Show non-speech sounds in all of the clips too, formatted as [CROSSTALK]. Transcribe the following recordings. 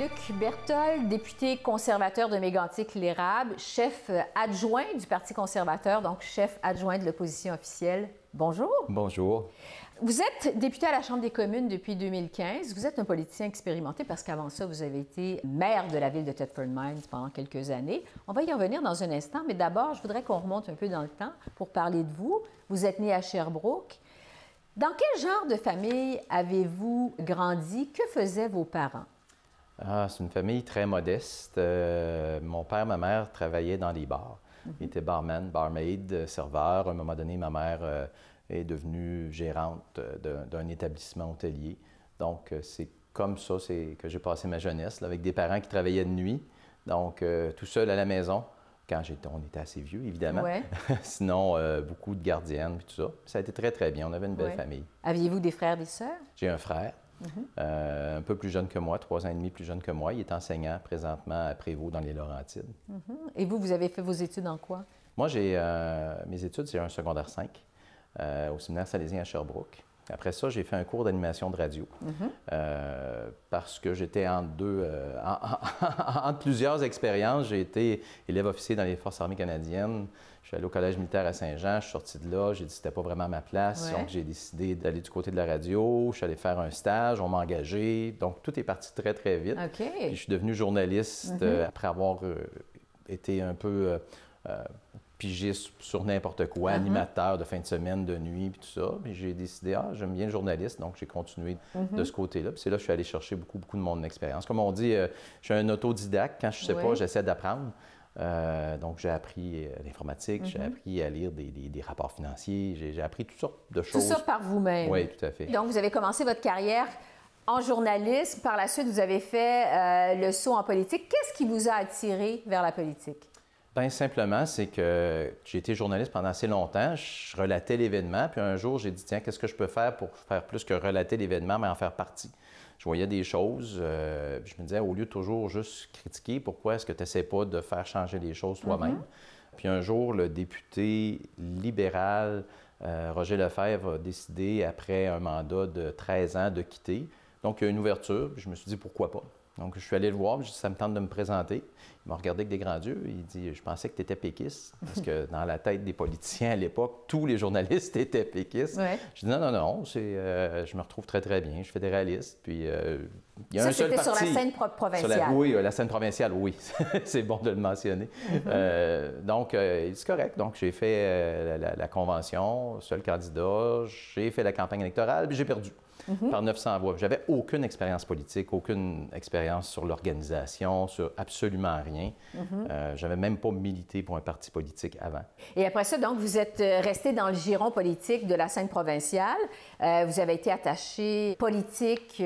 Luc Berthold, député conservateur de Mégantic-l'Érable, chef adjoint du Parti conservateur, donc chef adjoint de l'opposition officielle. Bonjour. Bonjour. Vous êtes député à la Chambre des communes depuis 2015. Vous êtes un politicien expérimenté parce qu'avant ça, vous avez été maire de la ville de Thetford Mines pendant quelques années. On va y revenir dans un instant, mais d'abord, je voudrais qu'on remonte un peu dans le temps pour parler de vous. Vous êtes né à Sherbrooke. Dans quel genre de famille avez-vous grandi? Que faisaient vos parents? Ah, c'est une famille très modeste. Euh, mon père, ma mère travaillaient dans les bars. Mhm. Ils étaient barman, barmaid, euh, serveur. À un moment donné, ma mère euh, est devenue gérante d'un établissement hôtelier. Donc, c'est comme ça que j'ai passé ma jeunesse, avec des parents qui travaillaient de nuit. Donc, tout seul à la maison, quand j'étais, on était assez vieux, évidemment. [LAUGHS] Sinon, beaucoup de gardiennes, et tout ça. Ça a été très, très bien. On avait une belle famille. Aviez-vous des frères, des sœurs? J'ai un frère. Euh, un peu plus jeune que moi, trois ans et demi plus jeune que moi. Il est enseignant présentement à Prévost dans les Laurentides. Mhm. Et vous, vous avez fait vos études en quoi? Moi, j'ai euh, mes études, c'est un secondaire 5 euh, au séminaire salésien à Sherbrooke. Après ça, j'ai fait un cours d'animation de radio mhm. parce que j'étais en deux, en, [LAUGHS] plusieurs expériences. J'ai été élève officier dans les Forces armées canadiennes au collège militaire à Saint-Jean, je suis sorti de là, j'ai dit c'était pas vraiment ma place, donc j'ai décidé d'aller du côté de la radio, je suis allé faire un stage, on m'a engagé, donc tout est parti très très vite. je suis devenu journaliste mm-hmm. euh, après avoir euh, été un peu euh, pigiste sur n'importe quoi, uh-huh. animateur de fin de semaine, de nuit, puis tout ça. mais j'ai décidé, ah, j'aime bien le journaliste, donc j'ai continué de mm-hmm. ce côté-là. Puis c'est là que je suis allé chercher beaucoup, beaucoup de mon expérience. Comme on dit, je suis un autodidacte. Quand je sais pas, j'essaie d'apprendre. Euh, donc, j'ai appris euh, l'informatique, j'ai mhm. appris à lire des, rapports financiers, j'ai appris toutes sortes de choses. Tout ça par vous-même. Oui, tout à fait. Donc, vous avez commencé votre carrière en journalisme. Par la suite, vous avez fait euh, le saut en politique. Qu'est-ce qui vous a attiré vers la politique? Bien, simplement, c'est que j'ai été journaliste pendant assez longtemps. Je relatais l'événement, puis un jour, j'ai dit, tiens, qu'est-ce que je peux faire pour faire plus que relater l'événement, mais en faire partie? je voyais des choses, euh, je me disais, au lieu de toujours juste critiquer, pourquoi est-ce que tu n'essaies pas de faire changer les choses mhm. toi-même? Puis un jour, le député libéral euh, Roger Lefebvre a décidé, après un mandat de 13 ans, de quitter. Donc, il y a une ouverture, je me suis dit, pourquoi pas? Donc, je suis allé le voir, ça me tente de me présenter. Il m'a regardé avec des grands yeux. Il dit Je pensais que tu étais péquiste, parce que [LAUGHS] dans la tête des politiciens à l'époque, tous les journalistes [LAUGHS] étaient péquistes. Je dis Non, non, non, euh, je me retrouve très, très bien. Je suis fédéraliste. Puis, euh, il y a Ça, un seul sur euh, la scène provinciale. oui, la scène provinciale, oui. c'est bon de le mentionner. Mm-hmm. donc, c'est correct. Donc, j'ai fait la convention, seul candidat, j'ai fait la campagne électorale, puis j'ai perdu. Mhm. par 900 voix. J'avais aucune expérience politique, aucune expérience sur l'organisation, sur absolument rien. Mhm. Euh, j'avais même pas milité pour un parti politique avant. Et après ça, donc, vous êtes euh, resté dans le giron politique de la scène provinciale. Euh, vous avez été attaché politique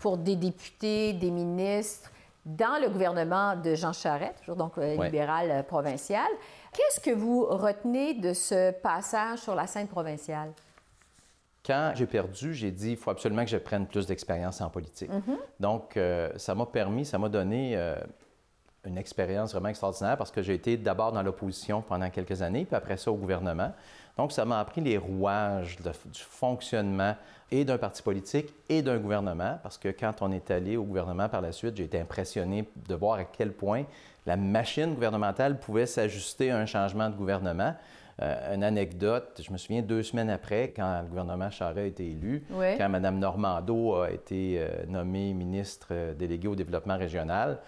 pour des députés, des ministres dans le gouvernement de Jean Charest, toujours donc libéral provincial. Qu'est-ce que vous retenez de ce passage sur la scène provinciale? Quand j'ai perdu, j'ai dit, il faut absolument que je prenne plus d'expérience en politique. Mhm. Donc, euh, ça m'a permis, ça m'a donné euh, une expérience vraiment extraordinaire parce que j'ai été d'abord dans l'opposition pendant quelques années, puis après ça au gouvernement. Donc, ça m'a appris les rouages du fonctionnement et d'un parti politique et d'un gouvernement, parce que quand on est allé au gouvernement par la suite, j'ai été impressionné de voir à quel point la machine gouvernementale pouvait s'ajuster à un changement de gouvernement. Euh, une anecdote, je me souviens deux semaines après, quand le gouvernement Charest a été élu, quand Mme Normando a été euh, nommée ministre euh, déléguée au développement régional,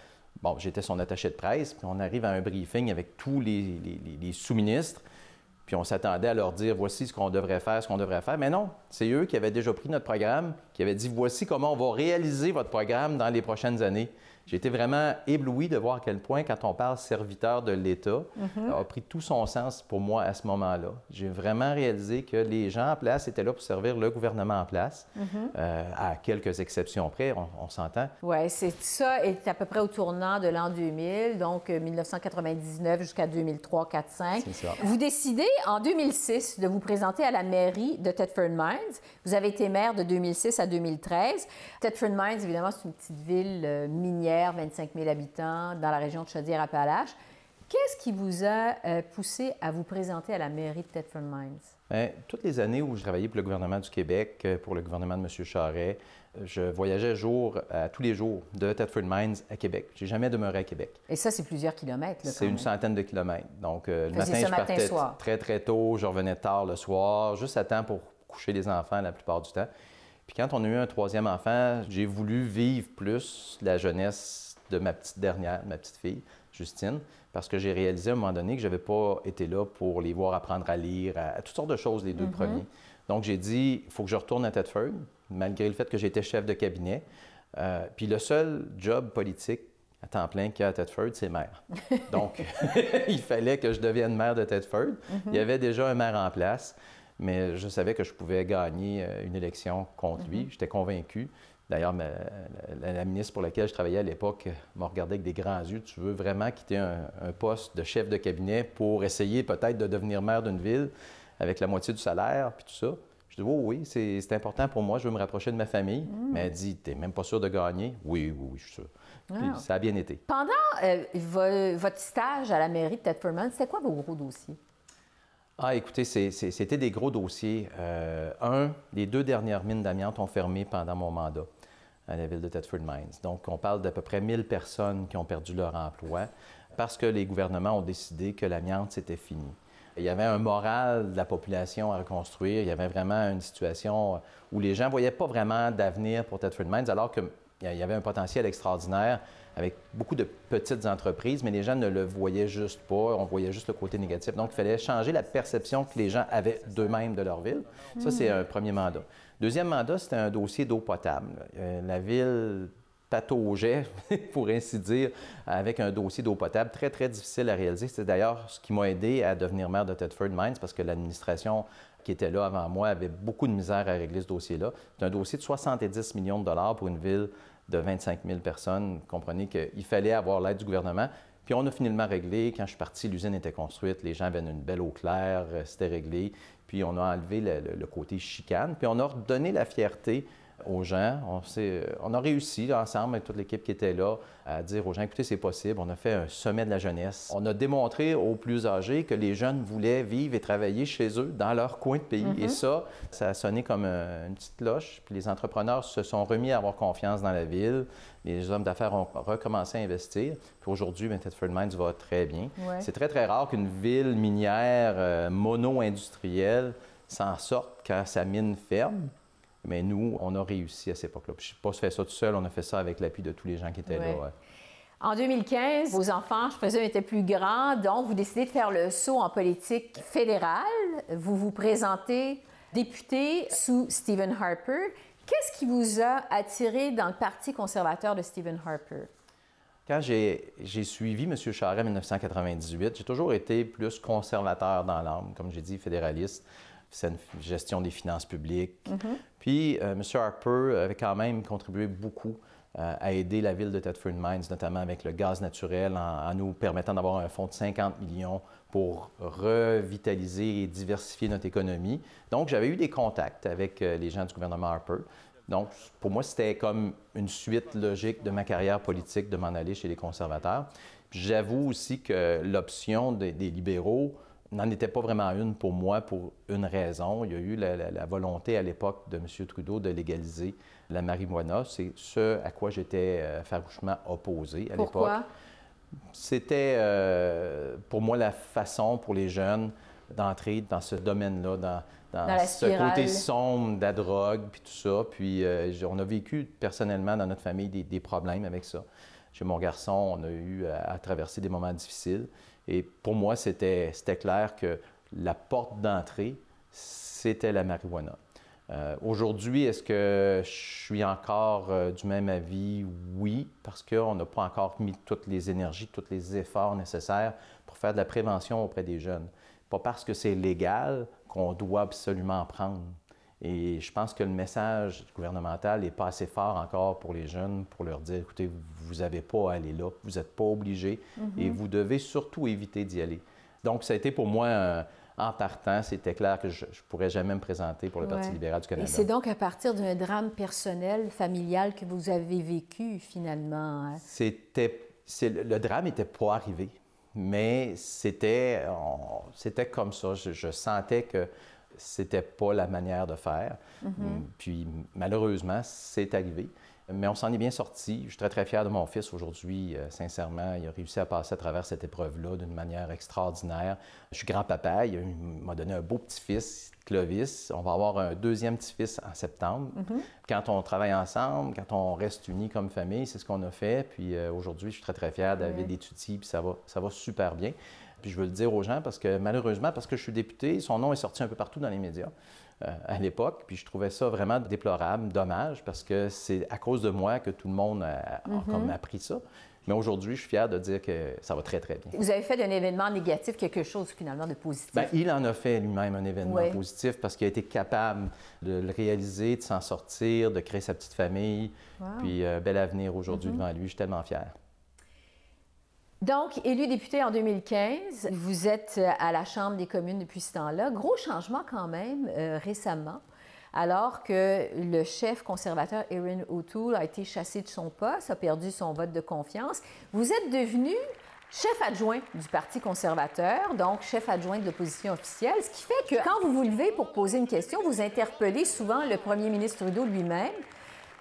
bon, j'étais son attaché de presse, puis on arrive à un briefing avec tous les, les sous-ministres, puis on s'attendait à leur dire voici ce qu'on devrait faire, ce qu'on devrait faire. Mais non, c'est eux qui avaient déjà pris notre programme, il avait dit voici comment on va réaliser votre programme dans les prochaines années. J'ai été vraiment ébloui de voir à quel point, quand on parle serviteur de l'État, mhm. ça a pris tout son sens pour moi à ce moment-là. J'ai vraiment réalisé que les gens en place étaient là pour servir le gouvernement en place, mhm. euh, à quelques exceptions près, on, s'entend. Oui, c'est ça est à peu près au tournant de l'an 2000, donc 1999 euh, jusqu'à 2003, 4, 5. Ça. Vous décidez en 2006 de vous présenter à la mairie de Thetford Mines. Vous avez été maire de 2006 à 2013. Tetford Mines, évidemment, c'est une petite ville euh, minière, 25 000 habitants, dans la région de Chaudière-Appalaches. Qu'est-ce qui vous a euh, poussé à vous présenter à la mairie de Tetford Mines? Ben, toutes les années où je travaillais pour le gouvernement du Québec, euh, pour le gouvernement de M. Charret, je voyageais jour à tous les jours de Tetford Mines à Québec. J'ai jamais demeuré à Québec. Et ça, c'est plusieurs kilomètres. C'est une centaine de kilomètres. Donc, le matin, je partais très, très tôt. Je revenais tard le soir, juste à temps pour coucher les enfants la plupart du temps. Puis quand on a eu un troisième enfant, j'ai voulu vivre plus la jeunesse de ma petite dernière, ma petite fille, Justine, parce que j'ai réalisé à un moment donné que je n'avais pas été là pour les voir apprendre à lire, à, toutes sortes de choses, les deux mhm. premiers. Donc j'ai dit, il faut que je retourne à tête malgré le fait que j'étais chef de cabinet. Euh, puis le seul job politique à temps plein qu'à Tedford, c'est maire. [LAUGHS] Donc, [LAUGHS] il fallait que je devienne maire de Tedford. Mhm. Il y avait déjà un maire en place mais je savais que je pouvais gagner euh, une élection contre lui. Mhm. J'étais convaincu. D'ailleurs, la, ministre pour laquelle je travaillais à l'époque euh, m'a regardé avec des grands yeux. Tu veux vraiment quitter un, poste de chef de cabinet pour essayer peut-être de devenir maire d'une ville avec la moitié du salaire, puis tout ça? Je dis, oui, oui, c'est important pour moi, je veux me rapprocher de ma famille. Mm. Mais elle dit, t'es même pas sûr de gagner? Oui, oui, oui, je suis sûr. Puis ça a bien été. Pendant euh, votre stage à la mairie de Tetford, c'était quoi vos gros dossiers? Ah, écoutez, c'était des gros dossiers. Euh, un, les deux dernières mines d'amiante ont fermé pendant mon mandat à la ville de Thetford Mines. Donc, on parle d'à peu près 1000 personnes qui ont perdu leur emploi parce que les gouvernements ont décidé que l'amiante, c'était fini. Il y avait un moral de la population à reconstruire. Il y avait vraiment une situation où les gens ne voyaient pas vraiment d'avenir pour Thetford Mines, alors qu'il y avait un potentiel extraordinaire avec beaucoup de petites entreprises, mais les gens ne le voyaient juste pas, on voyait juste le côté négatif. Donc, il fallait changer la perception que les gens avaient d'eux-mêmes de leur ville. Ça, hmm. c'est un premier mandat. Deuxième mandat, c'était un dossier d'eau potable. Euh, la ville pataugeait, [LAUGHS] pour ainsi dire, avec un dossier d'eau potable très, très difficile à réaliser. C'est d'ailleurs ce qui m'a aidé à devenir maire de Thetford Mines parce que l'administration qui était là avant moi avait beaucoup de misère à régler ce dossier-là. C'est un dossier de 70 millions de dollars pour une ville de 25 000 personnes. comprenez qu'il fallait avoir l'aide du gouvernement. Puis on a finalement réglé. Quand je suis parti, l'usine était construite, les gens avaient une belle eau claire, euh, c'était réglé. Puis on a enlevé le, le côté chicane. Puis on a redonné la fierté aux gens. On, euh, a réussi ensemble avec toute l'équipe qui était là à dire aux gens, écoutez, c'est possible. On a fait un sommet de la jeunesse. On a démontré aux plus âgés que les jeunes voulaient vivre et travailler chez eux, dans leur coin de pays. Et mhm. ça, ça a sonné comme euh, une petite cloche. Puis les entrepreneurs se sont remis à avoir confiance dans la ville. Les hommes d'affaires ont recommencé à investir. Puis aujourd'hui, Tetford Mines va très bien. C'est très, très rare qu'une ville minière euh, mono-industrielle s'en sorte quand sa mine ferme. Mais nous, on a réussi à cette époque-là. Je n'ai pas fait ça tout seul, on a fait ça avec l'appui de tous les gens qui étaient là. En 2015, vos enfants, je présume, étaient plus grands, donc vous décidez de faire le saut en politique fédérale. Vous vous présentez député sous Stephen Harper. Qu'est-ce qui vous a attiré dans le Parti conservateur de Stephen Harper? Quand j'ai suivi M. Charest en 1998, j'ai toujours été plus conservateur dans l'âme, comme j'ai dit, fédéraliste saine gestion des finances publiques. Mm-hmm. Puis Monsieur M. Harper avait quand même contribué beaucoup euh, à aider la ville de Thetford Mines, notamment avec le gaz naturel, en, nous permettant d'avoir un fonds de 50 millions pour revitaliser et diversifier notre économie. Donc, j'avais eu des contacts avec euh, les gens du gouvernement Harper. Donc, pour moi, c'était comme une suite logique de ma carrière politique de m'en aller chez les conservateurs. J'avoue aussi que l'option des libéraux, n'en était pas vraiment une pour moi pour une raison. Il y a eu la, volonté à l'époque de M. Trudeau de légaliser la marijuana. C'est ce à quoi j'étais euh, farouchement opposé à l'époque. Pourquoi? C'était euh, pour moi la façon pour les jeunes d'entrer dans ce domaine-là, dans, ce côté sombre de la drogue, puis tout ça. Puis euh, on a vécu personnellement dans notre famille des, problèmes avec ça. Chez mon garçon, on a eu à, à traverser des moments difficiles. Et pour moi, c'était clair que la porte d'entrée, c'était la marijuana. Euh, aujourd'hui, est-ce que je suis encore euh, du même avis? Oui, parce qu'on n'a pas encore mis toutes les énergies, tous les efforts nécessaires pour faire de la prévention auprès des jeunes. Pas parce que c'est légal qu'on doit absolument prendre. Et je pense que le message gouvernemental n'est pas assez fort encore pour les jeunes pour leur dire, écoutez, vous n'avez pas à aller là, vous n'êtes pas obligé et mhm. vous devez surtout éviter d'y aller. Donc, ça a été pour moi, en partant, c'était clair que je ne pourrais jamais me présenter pour le Parti libéral du Canada. Et c'est donc à partir d'un drame personnel, familial que vous avez vécu finalement. Hein? C'était, le drame n'était pas arrivé, mais c'était, c'était comme ça. je sentais que c'était pas la manière de faire. Mhm. Mm, puis malheureusement, c'est arrivé. Mais on s'en est bien sorti. Je suis très, très fier de mon fils aujourd'hui. Euh, sincèrement, il a réussi à passer à travers cette épreuve-là d'une manière extraordinaire. Je suis grand-papa. Il euh, m'a donné un beau petit-fils, Clovis. On va avoir un deuxième petit-fils en septembre. Mhm. Quand on travaille ensemble, quand on reste unis comme famille, c'est ce qu'on a fait. Puis euh, aujourd'hui, je suis très, très fier. Ah David étudie, puis ça va, ça va super bien. Puis je veux le dire aux gens parce que malheureusement, parce que je suis député, son nom est sorti un peu partout dans les médias euh, à l'époque. Puis je trouvais ça vraiment déplorable, dommage, parce que c'est à cause de moi que tout le monde euh, a, mhm. appris ça. Mais aujourd'hui, je suis fier de dire que ça va très, très bien. Vous avez fait d'un événement négatif quelque chose finalement de positif. Ben, il en a fait lui-même un événement positif parce qu'il a été capable de le réaliser, de s'en sortir, de créer sa petite famille. Puis, euh, bel avenir aujourd'hui mhm. devant lui. Je suis tellement fier. Donc, élu député en 2015, vous êtes euh, à la Chambre des communes depuis ce temps-là. Gros changement quand même euh, récemment, alors que le chef conservateur Erin O'Toole a été chassé de son poste, a perdu son vote de confiance. Vous êtes devenu chef adjoint du Parti conservateur, donc chef adjoint de l'opposition officielle, ce qui fait que quand vous vous levez pour poser une question, vous interpellez souvent le premier ministre Trudeau lui-même.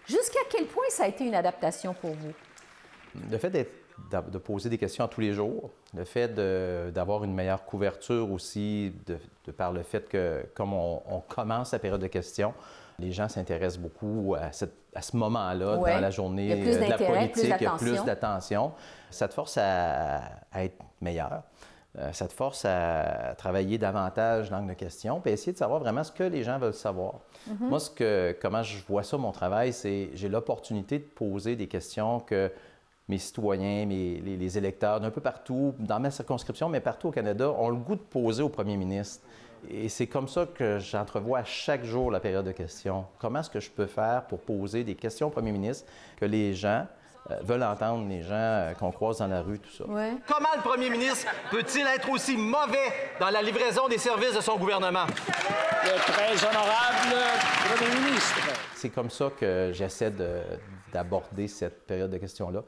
Jusqu'à quel point ça a été une adaptation pour vous? Le fait d'être de poser des questions tous les jours, le fait d'avoir une meilleure couverture aussi, de, par le fait que comme on, commence la période de questions, les gens s'intéressent beaucoup à, ce moment-là dans la journée euh, de la politique, il y a plus d'attention. Ça te force à, être meilleur. Euh, ça te force à travailler davantage l'angle de question, puis essayer de savoir vraiment ce que les gens veulent savoir. Mm-hmm. Moi, ce que, comment je vois ça, mon travail, c'est j'ai l'opportunité de poser des questions que mes citoyens, mes, les, électeurs d'un peu partout, dans ma circonscription, mais partout au Canada, ont le goût de poser au premier ministre. Et c'est comme ça que j'entrevois chaque jour la période de questions. Comment est-ce que je peux faire pour poser des questions au premier ministre que les gens euh, veulent entendre, les gens euh, qu'on croise dans la rue, tout ça. Comment le premier ministre peut-il être aussi mauvais dans la livraison des services de son gouvernement? Le très honorable premier ministre. C'est comme ça que j'essaie d'aborder cette période de questions-là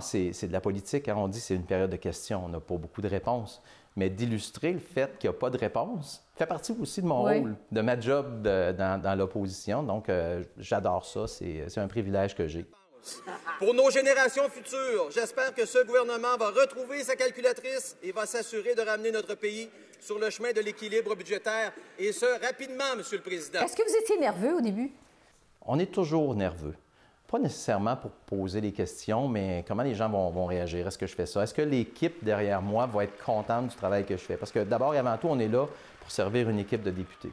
c'est de la politique. Hein. On dit que c'est une période de questions. On n'a pas beaucoup de réponses. Mais d'illustrer le fait qu'il n'y a pas de réponse fait partie aussi de mon rôle, de ma job dans, l'opposition. Donc, euh, j'adore ça. C'est un privilège que j'ai. Pour nos générations futures, j'espère que ce gouvernement va retrouver sa calculatrice et va s'assurer de ramener notre pays sur le chemin de l'équilibre budgétaire, et ce, rapidement, Monsieur le Président. Est-ce que vous étiez nerveux au début? On est toujours nerveux pas nécessairement pour poser des questions, mais comment les gens vont, vont réagir? Est-ce que je fais ça? Est-ce que l'équipe derrière moi va être contente du travail que je fais? Parce que d'abord et avant tout, on est là pour servir une équipe de députés.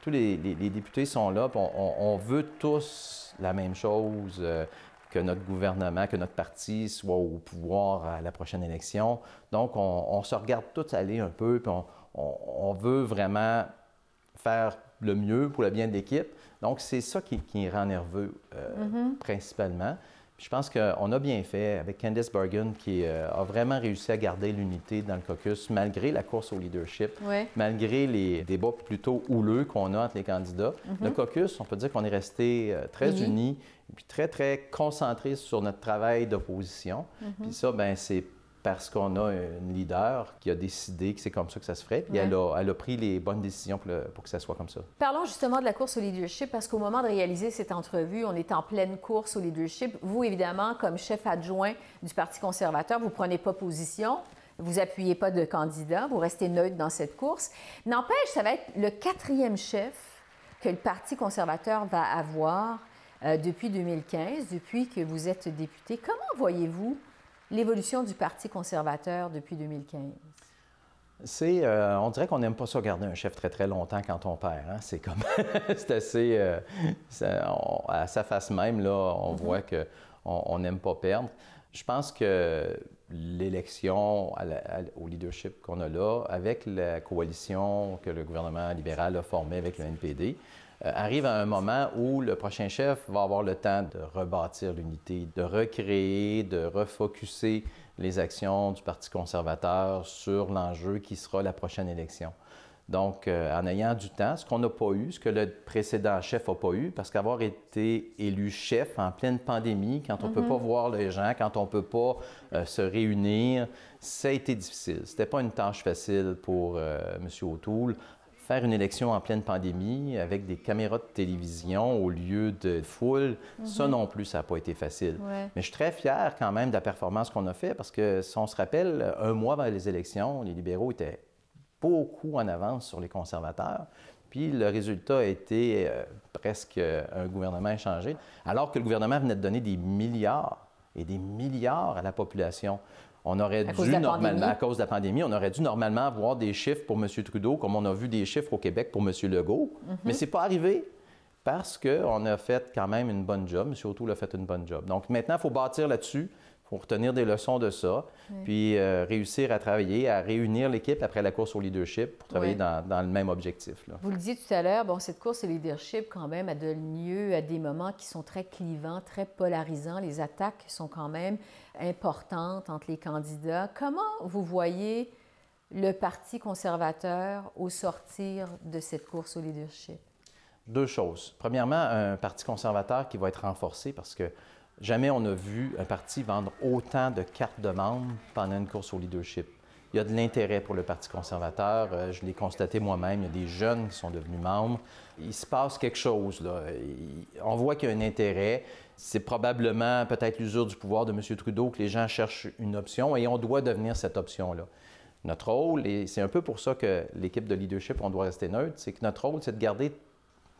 tous les, députés sont là, puis on, veut tous la même chose, euh, que notre gouvernement, que notre parti soit au pouvoir à la prochaine élection. Donc, on, on se regarde tous aller un peu, puis on veut vraiment faire le mieux pour le bien de l'équipe. Donc, c'est ça qui, qui, rend nerveux euh, mm-hmm. principalement. je pense qu'on a bien fait avec Candice Bergen qui euh, a vraiment réussi à garder l'unité dans le caucus malgré la course au leadership, malgré les débats plutôt houleux qu'on a entre les candidats. Mm-hmm. Le caucus, on peut dire qu'on est resté euh, très uni, unis, puis très, très concentré sur notre travail d'opposition. Mm-hmm. Puis ça, ben c'est parce qu'on a une leader qui a décidé que c'est comme ça que ça se ferait, puis elle, a, pris les bonnes décisions pour, que ça soit comme ça. Parlons justement de la course au leadership, parce qu'au moment de réaliser cette entrevue, on est en pleine course au leadership. Vous, évidemment, comme chef adjoint du Parti conservateur, vous prenez pas position. Vous appuyez pas de candidat, vous restez neutre dans cette course. N'empêche, ça va être le quatrième chef que le Parti conservateur va avoir euh, depuis 2015, depuis que vous êtes député. Comment voyez-vous l'évolution du Parti conservateur depuis 2015? C'est, euh, on dirait qu'on n'aime pas ça garder un chef très très longtemps quand on perd. Hein. C'est comme, [LAUGHS] c'est assez, euh, à sa face même là, on mm-hmm. voit que on n'aime pas perdre. Je pense que l'élection au leadership qu'on a là, avec la coalition que le gouvernement libéral a formée avec le NPD, euh, arrive à un moment où le prochain chef va avoir le temps de rebâtir l'unité, de recréer, de refocuser les actions du Parti conservateur sur l'enjeu qui sera la prochaine élection. Donc, euh, en ayant du temps, ce qu'on n'a pas eu, ce que le précédent chef n'a pas eu, parce qu'avoir été élu chef en pleine pandémie, quand on ne peut mhm. pas voir les gens, quand on ne peut pas euh, se réunir, ça a été difficile. Ce n'était pas une tâche facile pour M. O'Toole, faire une élection en pleine pandémie avec des caméras de télévision au lieu de foule, ça mhm. non plus, ça n'a pas été facile. Mais je suis très fier quand même de la performance qu'on a fait parce que si on se rappelle, un mois avant les élections, les libéraux étaient beaucoup en avance sur les conservateurs. Puis le résultat a été euh, presque euh, un gouvernement échangé, alors que le gouvernement venait de donner des milliards et des milliards à la population. On aurait dû normalement, à cause de la pandémie, on aurait dû normalement avoir des chiffres pour M. Trudeau, comme on a vu des chiffres au Québec pour M. Legault. Mhm. Mais c'est pas arrivé parce qu'on a fait quand même une bonne job. M. O'Toole a fait une bonne job. Donc maintenant, il faut bâtir là-dessus pour retenir des leçons de ça, puis euh, réussir à travailler, à réunir l'équipe après la course au leadership pour travailler dans, le même objectif. Vous le disiez tout à l'heure, bon, cette course au leadership, quand même, a de lieu à des moments qui sont très clivants, très polarisants. Les attaques sont quand même importantes entre les candidats. Comment vous voyez le Parti conservateur au sortir de cette course au leadership? Deux choses. Premièrement, un Parti conservateur qui va être renforcé parce que Jamais on a vu un parti vendre autant de cartes de membres pendant une course au leadership. Il y a de l'intérêt pour le Parti conservateur. Euh, je l'ai constaté moi-même. Il y a des jeunes qui sont devenus membres. Il se passe quelque chose. Là. On voit qu'il y a un intérêt. C'est probablement peut-être l'usure du pouvoir de M. Trudeau que les gens cherchent une option et on doit devenir cette option-là. Notre rôle, et c'est un peu pour ça que l'équipe de leadership, on doit rester neutre, c'est que notre rôle, c'est de garder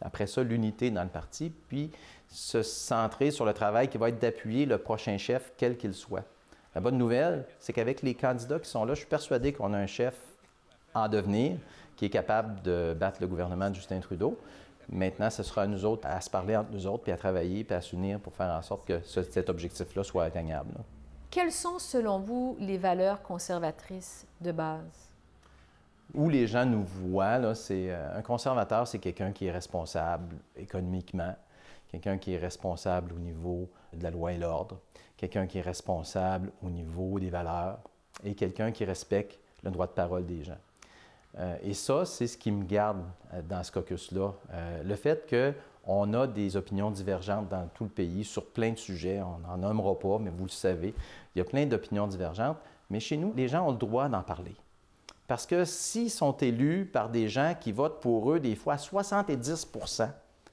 après ça l'unité dans le parti, puis se centrer sur le travail qui va être d'appuyer le prochain chef, quel qu'il soit. La bonne nouvelle, c'est qu'avec les candidats qui sont là, je suis persuadé qu'on a un chef en devenir qui est capable de battre le gouvernement de Justin Trudeau. Maintenant, ce sera à nous autres à se parler entre nous autres, puis à travailler, puis à s'unir pour faire en sorte que cet objectif-là soit atteignable. Quelles sont, selon vous, les valeurs conservatrices de base? Où les gens nous voient, c'est euh, un conservateur, c'est quelqu'un qui est responsable économiquement, quelqu'un qui est responsable au niveau de la loi et l'ordre, quelqu'un qui est responsable au niveau des valeurs et quelqu'un qui respecte le droit de parole des gens. Euh, et ça, c'est ce qui me garde euh, dans ce caucus-là. Euh, le fait qu'on a des opinions divergentes dans tout le pays sur plein de sujets, on n'en nommera pas, mais vous le savez, il y a plein d'opinions divergentes, mais chez nous, les gens ont le droit d'en parler. Parce que s'ils sont élus par des gens qui votent pour eux des fois 70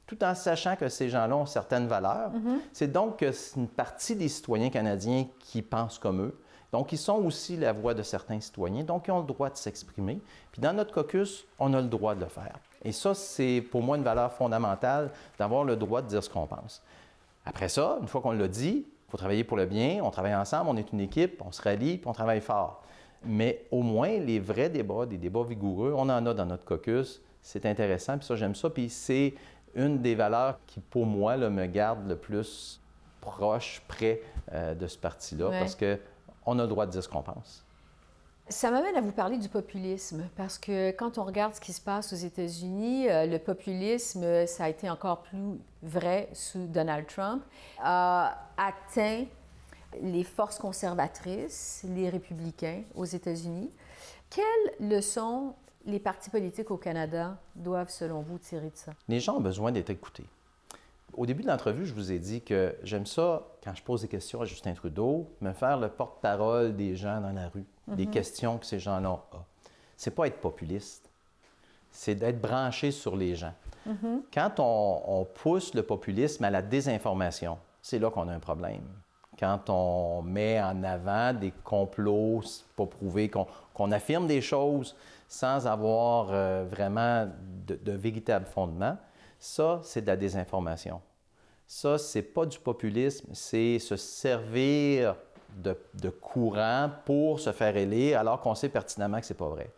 tout en sachant que ces gens-là ont certaines valeurs. Mhm. C'est donc une partie des citoyens canadiens qui pensent comme eux. Donc, ils sont aussi la voix de certains citoyens, donc ils ont le droit de s'exprimer. Puis dans notre caucus, on a le droit de le faire. Et ça, c'est pour moi une valeur fondamentale d'avoir le droit de dire ce qu'on pense. Après ça, une fois qu'on l'a dit, il faut travailler pour le bien, on travaille ensemble, on est une équipe, on se rallie, puis on travaille fort. Mais au moins, les vrais débats, des débats vigoureux, on en a dans notre caucus. C'est intéressant, puis ça, j'aime ça. Puis c'est une des valeurs qui, pour moi, le me garde le plus proche, près euh, de ce parti-là, parce parce qu'on a le droit de dire ce qu'on pense. Ça m'amène à vous parler du populisme, parce que quand on regarde ce qui se passe aux États-Unis, euh, le populisme, ça a été encore plus vrai sous Donald Trump, a atteint les forces conservatrices, les républicains aux États-Unis. Quelle leçon les partis politiques au Canada doivent, selon vous, tirer de ça? Les gens ont besoin d'être écoutés. Au début de l'entrevue, je vous ai dit que j'aime ça, quand je pose des questions à Justin Trudeau, me faire le porte-parole des gens dans la rue, des mhm. questions que ces gens-là ont. C'est pas être populiste, c'est d'être branché sur les gens. Mhm. Quand on, pousse le populisme à la désinformation, c'est là qu'on a un problème quand on met en avant des complots pas prouvés, qu'on affirme des choses sans avoir euh, vraiment de, de, véritable fondement, ça, c'est de la désinformation. Ça, c'est pas du populisme, c'est se servir de, courant pour se faire élire alors qu'on sait pertinemment que c'est pas vrai.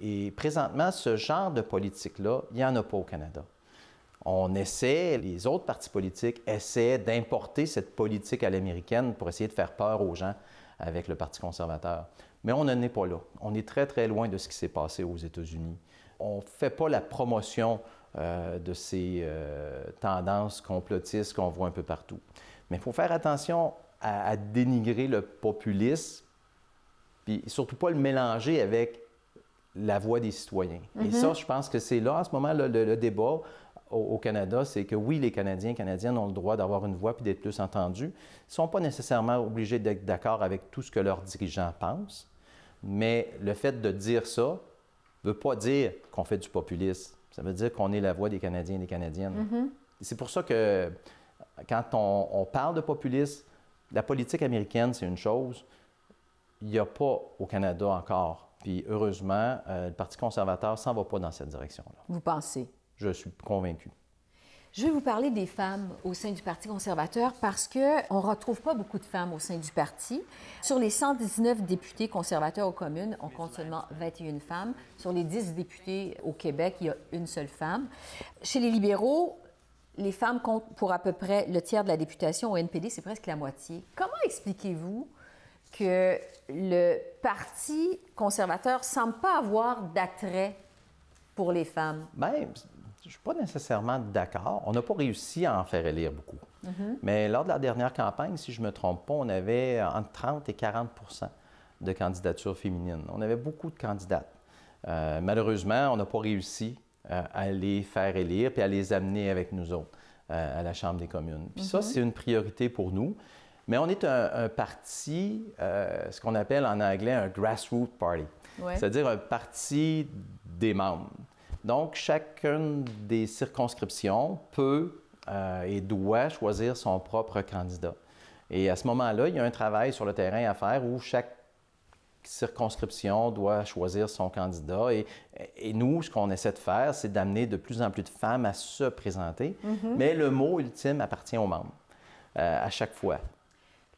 Et présentement, ce genre de politique-là, il n'y en a pas au Canada on essaie, les autres partis politiques essaient d'importer cette politique à l'américaine pour essayer de faire peur aux gens avec le Parti conservateur. Mais on n'en est pas là. On est très, très loin de ce qui s'est passé aux États-Unis. On ne fait pas la promotion euh, de ces euh, tendances complotistes qu'on voit un peu partout. Mais il faut faire attention à, dénigrer le populisme, puis surtout pas le mélanger avec la voix des citoyens. Et mm-hmm. ça, je pense que c'est là, en ce moment, le débat au, Canada, c'est que oui, les Canadiens et Canadiennes ont le droit d'avoir une voix puis d'être plus entendus. Ils ne sont pas nécessairement obligés d'être d'accord avec tout ce que leurs dirigeants pensent, mais le fait de dire ça ne veut pas dire qu'on fait du populisme. Ça veut dire qu'on est la voix des Canadiens et des Canadiennes. Mm-hmm. C'est pour ça que quand on, parle de populisme, la politique américaine, c'est une chose. Il n'y a pas au Canada encore. Puis heureusement, euh, le Parti conservateur s'en va pas dans cette direction-là. Vous pensez? Je suis convaincu. Je vais vous parler des femmes au sein du Parti conservateur parce qu'on ne retrouve pas beaucoup de femmes au sein du parti. Sur les 119 députés conservateurs aux communes, on compte seulement 21 femmes. Sur les 10 députés au Québec, il y a une seule femme. Chez les libéraux, les femmes comptent pour à peu près le tiers de la députation. Au NPD, c'est presque la moitié. Comment expliquez-vous que le Parti conservateur semble pas avoir d'attrait pour les femmes? Ben, je ne suis pas nécessairement d'accord. On n'a pas réussi à en faire élire beaucoup. Mhm. Mais lors de la dernière campagne, si je ne me trompe pas, on avait entre 30 et 40 de candidatures féminines. On avait beaucoup de candidates. Euh, malheureusement, on n'a pas réussi euh, à les faire élire puis à les amener avec nous autres euh, à la Chambre des communes. Puis ça, mhm. c'est une priorité pour nous. Mais on est un, parti, ce qu'on appelle en anglais un grassroots party, c'est-à-dire un parti des membres. Donc, chacune des circonscriptions peut euh, et doit choisir son propre candidat. Et à ce moment-là, il y a un travail sur le terrain à faire où chaque circonscription doit choisir son candidat. Et, nous, ce qu'on essaie de faire, c'est d'amener de plus en plus de femmes à se présenter. Mm-hmm. Mais le mot ultime appartient aux membres euh, à chaque fois.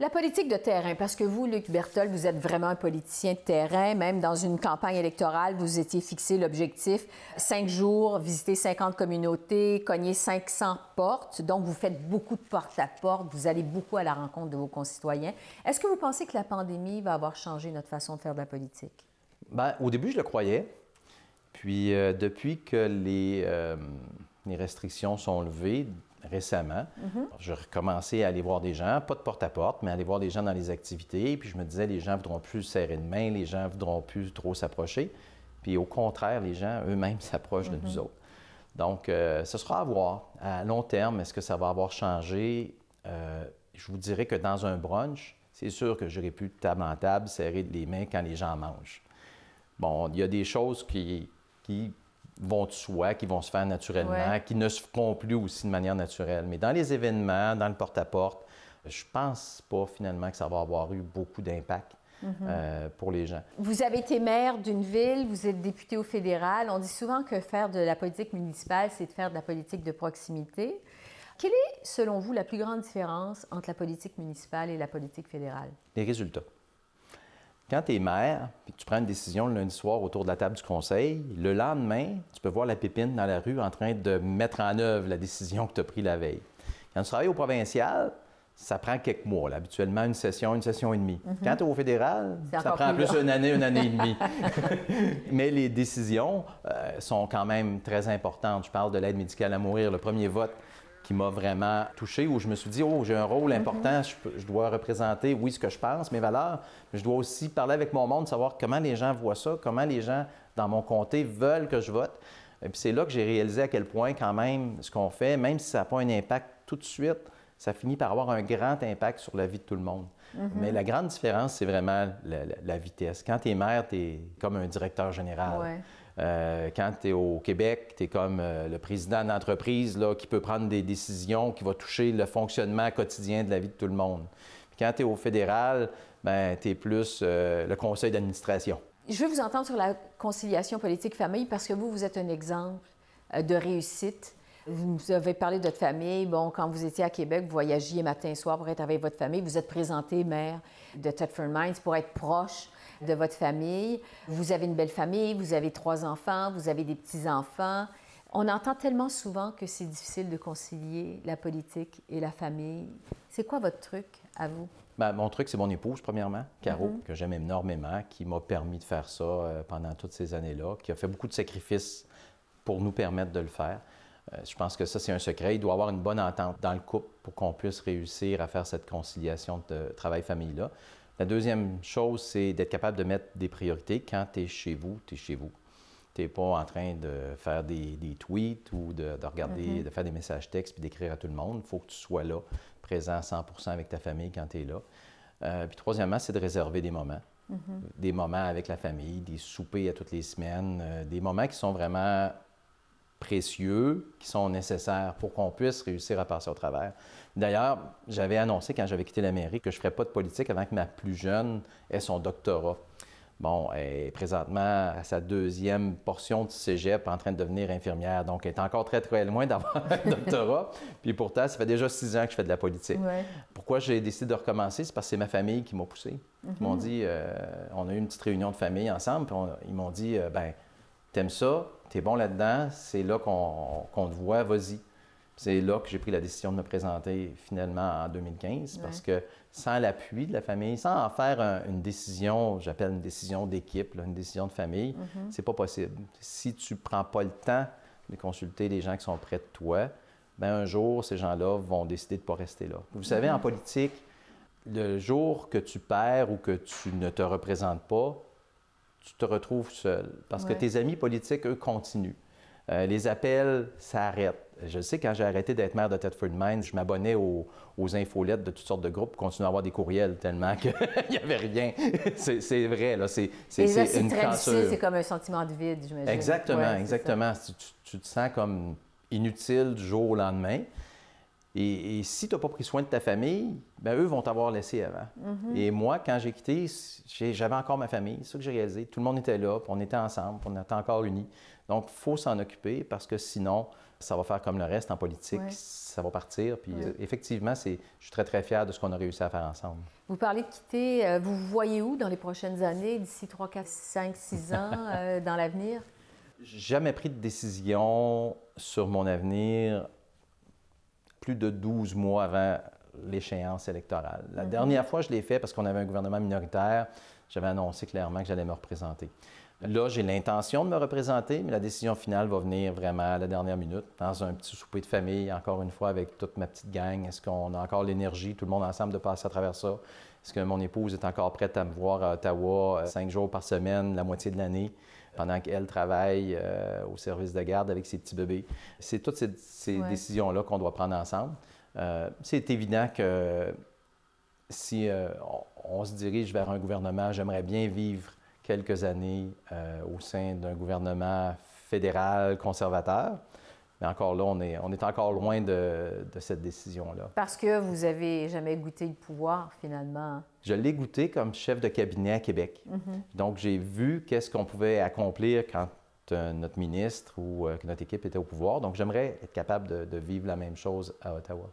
La politique de terrain, parce que vous, Luc Bertol, vous êtes vraiment un politicien de terrain. Même dans une campagne électorale, vous étiez fixé l'objectif cinq jours, visiter 50 communautés, cogner 500 portes. Donc, vous faites beaucoup de porte-à-porte. vous allez beaucoup à la rencontre de vos concitoyens. Est-ce que vous pensez que la pandémie va avoir changé notre façon de faire de la politique? Ben, au début, je le croyais. Puis, euh, depuis que les, euh, les restrictions sont levées, récemment. Mhm. Je recommençais à aller voir des gens, pas de porte-à-porte, mais aller voir des gens dans les activités. Puis je me disais, les gens voudront plus serrer de main, les gens voudront plus trop s'approcher. Puis au contraire, les gens eux-mêmes [LAUGHS] s'approchent de mhm. nous autres. Donc, euh, ce sera à voir. À long terme, est-ce que ça va avoir changé? Euh, je vous dirais que dans un brunch, c'est sûr que j'aurais pu, table en table, serrer les mains quand les gens mangent. Bon, il y a des choses qui, qui vont de qui vont se faire naturellement, qui ne se font plus aussi de manière naturelle. Mais dans les événements, dans le porte-à-porte, je pense pas finalement que ça va avoir eu beaucoup d'impact. Mhm. Euh, pour les gens. Vous avez été maire d'une ville, vous êtes député au fédéral. On dit souvent que faire de la politique municipale, c'est de faire de la politique de proximité. Quelle est, selon vous, la plus grande différence entre la politique municipale et la politique fédérale? Les résultats. Quand tu es maire, tu prends une décision le lundi soir autour de la table du conseil, le lendemain, tu peux voir la pépine dans la rue en train de mettre en œuvre la décision que tu as prise la veille. Quand tu travailles au provincial, ça prend quelques mois, habituellement une session, une session et demie. Mm-hmm. Quand tu es au fédéral, ça prend plus, plus une année, une année et demie. [LAUGHS] [LAUGHS] Mais les décisions euh, sont quand même très importantes. Je parle de l'aide médicale à mourir, le premier vote qui m'a vraiment touché, où je me suis dit, oh, j'ai un rôle mhm. important, je, dois représenter, oui, ce que je pense, mes valeurs, mais je dois aussi parler avec mon monde, savoir comment les gens voient ça, comment les gens dans mon comté veulent que je vote. Et puis c'est là que j'ai réalisé à quel point, quand même, ce qu'on fait, même si ça n'a pas un impact tout de suite, ça finit par avoir un grand impact sur la vie de tout le monde. Mhm. Mais la grande différence, c'est vraiment la, vitesse. Quand tu es maire, tu es comme un directeur général. Euh, quand tu es au Québec, tu es comme euh, le président d'entreprise qui peut prendre des décisions qui vont toucher le fonctionnement quotidien de la vie de tout le monde. quand tu es au fédéral, ben, tu es plus euh, le conseil d'administration. Je veux vous entendre sur la conciliation politique-famille parce que vous, vous êtes un exemple de réussite. Vous avez parlé de votre famille. Bon, quand vous étiez à Québec, vous voyagiez matin et soir pour être avec votre famille. Vous êtes présenté maire de Thetford Mines pour être proche de votre famille. Vous avez une belle famille, vous avez trois enfants, vous avez des petits-enfants. On entend tellement souvent que c'est difficile de concilier la politique et la famille. C'est quoi votre truc à vous? Ben, mon truc, c'est mon épouse, premièrement, Caro, mm-hmm. que j'aime énormément, qui m'a permis de faire ça euh, pendant toutes ces années-là, qui a fait beaucoup de sacrifices pour nous permettre de le faire. Euh, je pense que ça, c'est un secret. Il doit y avoir une bonne entente dans le couple pour qu'on puisse réussir à faire cette conciliation de travail-famille-là. La deuxième chose, c'est d'être capable de mettre des priorités. Quand tu es chez vous, tu es chez vous. Tu n'es pas en train de faire des, tweets ou de, regarder, mm-hmm. de faire des messages textes puis d'écrire à tout le monde. Il faut que tu sois là, présent à 100 avec ta famille quand tu es là. Euh, puis troisièmement, c'est de réserver des moments. Mm-hmm. Des moments avec la famille, des soupers à toutes les semaines, euh, des moments qui sont vraiment précieux, qui sont nécessaires pour qu'on puisse réussir à passer au travers. D'ailleurs, j'avais annoncé quand j'avais quitté la mairie que je ne ferais pas de politique avant que ma plus jeune ait son doctorat. Bon, elle est présentement à sa deuxième portion du cégep en train de devenir infirmière, donc elle est encore très, très loin d'avoir un [LAUGHS] doctorat. Puis pourtant, ça fait déjà six ans que je fais de la politique. Pourquoi j'ai décidé de recommencer? C'est parce que c'est ma famille qui m'a poussé. Ils m'ont mhm. dit, euh, on a eu une petite réunion de famille ensemble, puis ils m'ont dit, euh, ben, t'aimes ça, t'es bon là-dedans, c'est là qu'on te voit, vas-y. C'est là que j'ai pris la décision de me présenter finalement en 2015 parce que sans l'appui de la famille, sans en faire une décision, j'appelle une décision d'équipe, une décision de famille, mhm. c'est pas possible. Si tu prends pas le temps de consulter les gens qui sont près de toi, ben un jour ces gens-là vont décider de pas rester là. Vous savez, en mhm. politique, le jour que tu perds ou que tu ne te représentes pas, tu te retrouves seul. Parce que tes amis politiques, eux, continuent. Euh, les appels, s'arrêtent. Je sais, quand j'ai arrêté d'être maire de Thetford Mines, je m'abonnais aux, infolettes de toutes sortes de groupes, continuer à avoir des courriels tellement qu'il [LAUGHS] n'y avait rien. c'est vrai, là. C'est une C'est comme un sentiment de vide, j'imagine. Exactement, exactement. Tu, tu, te sens comme inutile du jour au lendemain. Et, si tu n'as pas pris soin de ta famille, ben eux vont t'avoir laissé avant. Mhm. Et moi, quand j'ai quitté, j'avais encore ma famille. C'est ça que j'ai réalisé. Tout le monde était là, on était ensemble, on était encore unis. Donc, il faut s'en occuper parce que sinon, ça va faire comme le reste en politique. Ça va partir. Puis euh, effectivement, effectivement, je suis très, très fier de ce qu'on a réussi à faire ensemble. Vous parlez de quitter. Euh, vous vous voyez où dans les prochaines années, d'ici 3, 4, 5, 6 ans, euh, dans l'avenir? Jamais pris de décision sur mon avenir plus de 12 mois avant l'échéance électorale. La mhm. dernière fois, je l'ai fait parce qu'on avait un gouvernement minoritaire. J'avais annoncé clairement que j'allais me représenter. Là, j'ai l'intention de me représenter, mais la décision finale va venir vraiment à la dernière minute, dans un petit souper de famille, encore une fois, avec toute ma petite gang. Est-ce qu'on a encore l'énergie, tout le monde ensemble, de passer à travers ça? Est-ce que mon épouse est encore prête à me voir à Ottawa euh, cinq jours par semaine, la moitié de l'année? pendant qu'elle travaille euh, au service de garde avec ses petits bébés. C'est toutes ces, décisions-là qu'on doit prendre ensemble. Euh, c'est évident que si euh, on, se dirige vers un gouvernement, j'aimerais bien vivre quelques années au sein d'un gouvernement fédéral conservateur. Mais encore là, on est, on est encore loin de, cette décision-là. Parce que vous n'avez jamais goûté le pouvoir, finalement. Je l'ai goûté comme chef de cabinet à Québec. Mhm. Donc, j'ai vu qu'est-ce qu'on pouvait accomplir quand euh, notre ministre ou euh, que notre équipe était au pouvoir. Donc, j'aimerais être capable de, de vivre la même chose à Ottawa.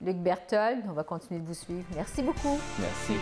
Luc Berthold, on va continuer de vous suivre. Merci beaucoup. Merci.